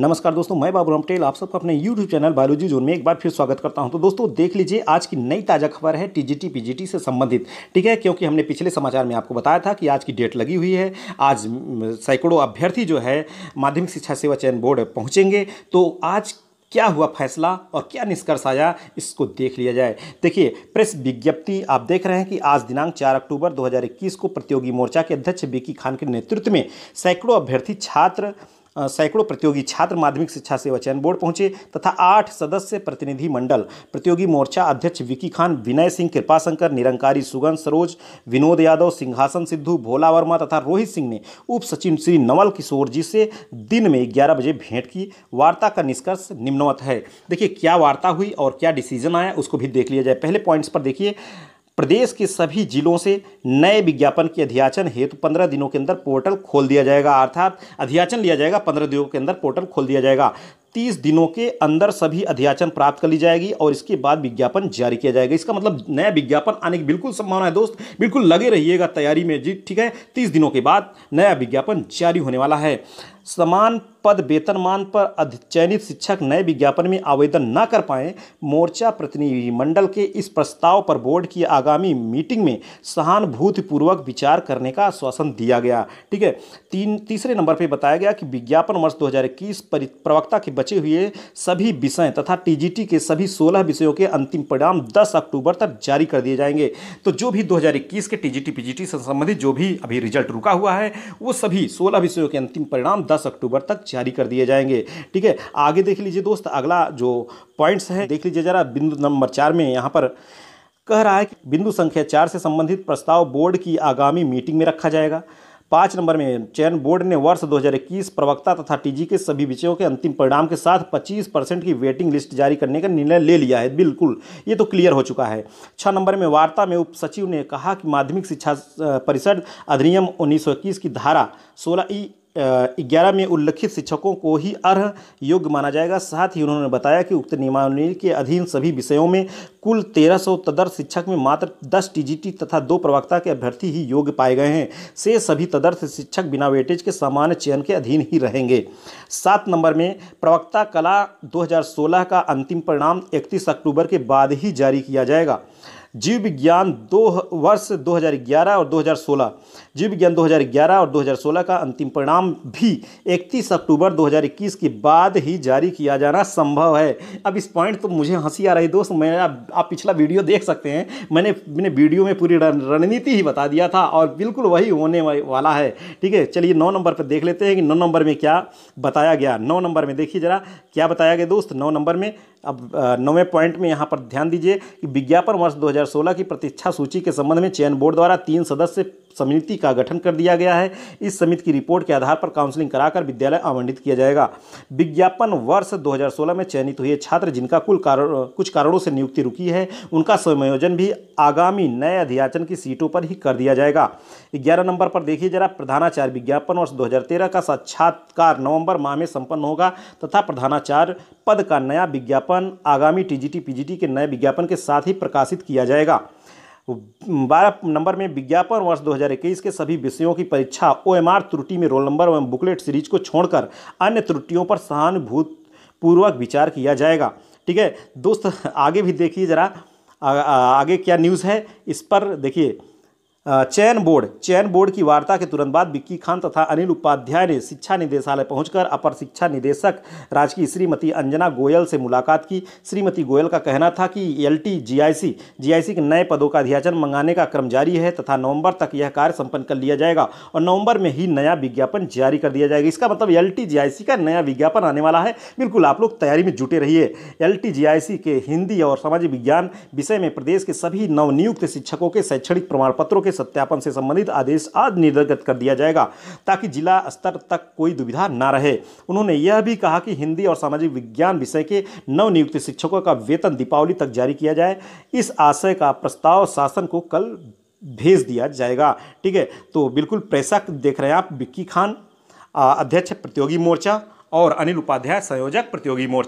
नमस्कार दोस्तों मैं बाबूराम पटेल आप सबका अपने YouTube चैनल बायोलॉजी जोन में एक बार फिर स्वागत करता हूं तो दोस्तों देख लीजिए आज की नई ताज़ा खबर है टीजीटी पीजीटी से संबंधित ठीक है क्योंकि हमने पिछले समाचार में आपको बताया था कि आज की डेट लगी हुई है आज सैकड़ों अभ्यर्थी जो है माध्यमिक शिक्षा सेवा चयन बोर्ड पहुँचेंगे तो आज क्या हुआ फैसला और क्या निष्कर्ष आया इसको देख लिया जाए देखिए प्रेस विज्ञप्ति आप देख रहे हैं कि आज दिनांक 4 अक्टूबर 2021 को प्रतियोगी मोर्चा के अध्यक्ष बीकी खान के नेतृत्व में सैकड़ों अभ्यर्थी छात्र सैकड़ों प्रतियोगी छात्र माध्यमिक शिक्षा सेवा चयन बोर्ड पहुंचे तथा आठ सदस्य प्रतिनिधि मंडल प्रतियोगी मोर्चा अध्यक्ष विकी खान विनय सिंह कृपाशंकर निरंकारी सुगन सरोज विनोद यादव सिंहासन सिद्धू भोला वर्मा तथा रोहित सिंह ने उप सचिव श्री नवल किशोर जी से दिन में ग्यारह बजे भेंट की वार्ता का निष्कर्ष निम्नवत है देखिए क्या वार्ता हुई और क्या डिसीजन आया उसको भी देख लिया जाए पहले पॉइंट्स पर देखिए प्रदेश के सभी जिलों से नए विज्ञापन के अध्याचन हेतु पंद्रह दिनों के अंदर पोर्टल खोल दिया जाएगा अर्थात अध्याचन लिया जाएगा पंद्रह दिनों के अंदर पोर्टल खोल दिया जाएगा तीस दिनों के अंदर सभी अध्याचन प्राप्त कर ली जाएगी और इसके बाद विज्ञापन जारी किया जाएगा इसका मतलब नया विज्ञापन आने की बिल्कुल संभावना है दोस्त बिल्कुल लगे रहिएगा तैयारी में जी ठीक है तीस दिनों के बाद नया विज्ञापन जारी होने वाला है समान पद वेतनमान पर अधिचयनित शिक्षक नए विज्ञापन में आवेदन न कर पाए मोर्चा प्रतिनिधिमंडल के इस प्रस्ताव पर बोर्ड की आगामी मीटिंग में सहानुभूतिपूर्वक विचार करने का आश्वासन दिया गया ठीक है तीन तीसरे नंबर पर बताया गया कि विज्ञापन वर्ष 2021 प्रवक्ता के बचे हुए सभी विषय तथा टी के सभी सोलह विषयों के अंतिम परिणाम दस अक्टूबर तक जारी कर दिए जाएंगे तो जो भी दो के टी जी से संबंधित जो भी अभी रिजल्ट रुका हुआ है वो सभी सोलह विषयों के अंतिम परिणाम दस दस अक्टूबर तक जारी कर दिए जाएंगे ठीक है आगे देख लीजिए दोस्त अगला जो पॉइंट्स है देख लीजिए जरा बिंदु नंबर चार में यहाँ पर कह रहा है कि बिंदु संख्या चार से संबंधित प्रस्ताव बोर्ड की आगामी मीटिंग में रखा जाएगा पाँच नंबर में चयन बोर्ड ने वर्ष 2021 प्रवक्ता तथा टीजी के सभी विषयों के अंतिम परिणाम के साथ 25 परसेंट की वेटिंग लिस्ट जारी करने का निर्णय ले लिया है बिल्कुल ये तो क्लियर हो चुका है छः नंबर में वार्ता में उप सचिव ने कहा कि माध्यमिक शिक्षा परिषद अधिनियम 1921 की धारा सोलह ई ग्यारह में उल्लिखित शिक्षकों को ही अर्ह योग्य माना जाएगा साथ ही उन्होंने बताया कि उक्त नियमावली के अधीन सभी विषयों में कुल तेरह सौ तदर्थ शिक्षक में मात्र दस टीजीटी तथा दो प्रवक्ता के अभ्यर्थी ही योग्य पाए गए हैं से सभी तदर्थ शिक्षक बिना वेटेज के सामान्य चयन के अधीन ही रहेंगे सात नंबर में प्रवक्ता कला 2016 का अंतिम परिणाम 31 अक्टूबर के बाद ही जारी किया जाएगा जीव विज्ञान दो वर्ष 2011 और 2016 जीव विज्ञान 2011 और 2016 का अंतिम परिणाम भी 31 अक्टूबर 2021 के बाद ही जारी किया जाना संभव है अब इस पॉइंट तो मुझे हंसी आ रही दोस्त मैं आप, आप पिछला वीडियो देख सकते हैं मैंने मैंने वीडियो में पूरी रणनीति ही बता दिया था और बिल्कुल वही होने वाला है ठीक है चलिए नौ नंबर पर देख लेते हैं कि नौ नंबर में क्या बताया गया नौ नंबर में देखिए ज़रा क्या बताया गया दोस्त नौ नंबर में अब नौवें पॉइंट में यहाँ पर ध्यान दीजिए कि विज्ञापन वर्ष दो 2016 की प्रतीक्षा सूची के संबंध में चयन बोर्ड द्वारा तीन सदस्य समिति का गठन कर दिया गया है इस समिति की रिपोर्ट के आधार पर काउंसलिंग कराकर विद्यालय आवंटित किया जाएगा विज्ञापन वर्ष 2016 में चयनित हुए छात्र जिनका कुल कारण कुछ कारणों से नियुक्ति रुकी है उनका समायोजन भी आगामी नए अध्याचन की सीटों पर ही कर दिया जाएगा ग्यारह नंबर पर देखिए जरा प्रधानाचार्य विज्ञापन वर्ष दो का साक्षात्कार नवंबर माह में संपन्न होगा तथा प्रधानाचार्य पद का नया विज्ञापन आगामी टीजीटी पीजीटी के नए विज्ञापन के साथ ही प्रकाशित किया जाएगा तो बारह नंबर में विज्ञापन वर्ष 2021 के सभी विषयों की परीक्षा ओएमआर त्रुटि में रोल नंबर एवं बुकलेट सीरीज को छोड़कर अन्य त्रुटियों पर सहानुभूतपूर्वक विचार किया जाएगा ठीक है दोस्त आगे भी देखिए ज़रा आगे क्या न्यूज़ है इस पर देखिए चयन बोर्ड चयन बोर्ड की वार्ता के तुरंत बाद विक्की खान तथा अनिल उपाध्याय ने शिक्षा निदेशालय पहुंचकर अपर शिक्षा निदेशक राजकीय श्रीमती अंजना गोयल से मुलाकात की श्रीमती गोयल का कहना था कि एल टी सी के नए पदों का अध्याचन मंगाने का क्रम जारी है तथा नवंबर तक यह कार्य संपन्न कर लिया जाएगा और नवंबर में ही नया विज्ञापन जारी कर दिया जाएगा इसका मतलब एल टी का नया विज्ञापन आने वाला है बिल्कुल आप लोग तैयारी में जुटे रहिए एल टी के हिंदी और सामाजिक विज्ञान विषय में प्रदेश के सभी नवनियुक्त शिक्षकों के शैक्षणिक प्रमाण पत्रों के सत्यापन से संबंधित आदेश आज निर्गत कर दिया जाएगा ताकि जिला स्तर तक कोई दुविधा न रहे उन्होंने यह भी कहा कि हिंदी और सामाजिक विज्ञान विषय के नवनियुक्त शिक्षकों का वेतन दीपावली तक जारी किया जाए इस आशय का प्रस्ताव शासन को कल भेज दिया जाएगा ठीक है तो बिल्कुल प्रेसक देख रहे हैं आप बिक्की खान अध्यक्ष प्रतियोगी मोर्चा और अनिल उपाध्याय संयोजक प्रतियोगी मोर्चा